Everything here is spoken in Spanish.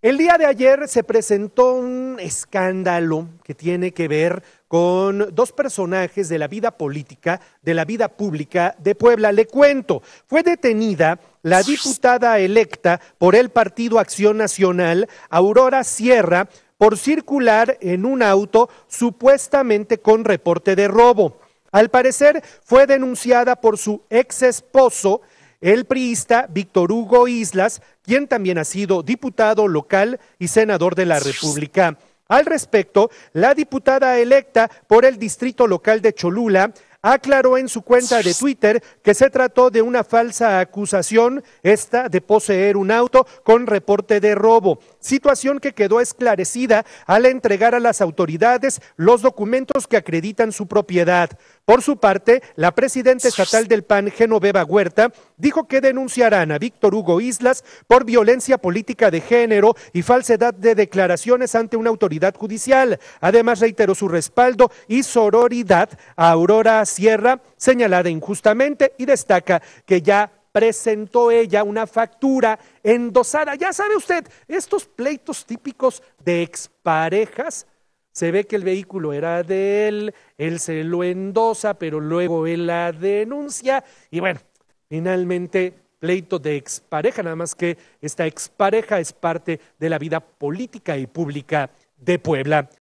El día de ayer se presentó un escándalo que tiene que ver con dos personajes de la vida política, de la vida pública de Puebla. Le cuento, fue detenida la diputada electa por el Partido Acción Nacional, Aurora Sierra, por circular en un auto supuestamente con reporte de robo. Al parecer fue denunciada por su ex esposo, el priista Víctor Hugo Islas, quien también ha sido diputado local y senador de la República. Al respecto, la diputada electa por el distrito local de Cholula, aclaró en su cuenta de Twitter que se trató de una falsa acusación, esta de poseer un auto con reporte de robo, situación que quedó esclarecida al entregar a las autoridades los documentos que acreditan su propiedad. Por su parte, la presidenta estatal del PAN, Genoveva Huerta, dijo que denunciarán a Víctor Hugo Islas por violencia política de género y falsedad de declaraciones ante una autoridad judicial. Además, reiteró su respaldo y sororidad a Aurora Sierra, señalada injustamente y destaca que ya presentó ella una factura endosada. Ya sabe usted, estos pleitos típicos de exparejas, se ve que el vehículo era de él, él se lo endosa, pero luego él la denuncia y bueno, finalmente pleito de expareja, nada más que esta expareja es parte de la vida política y pública de Puebla.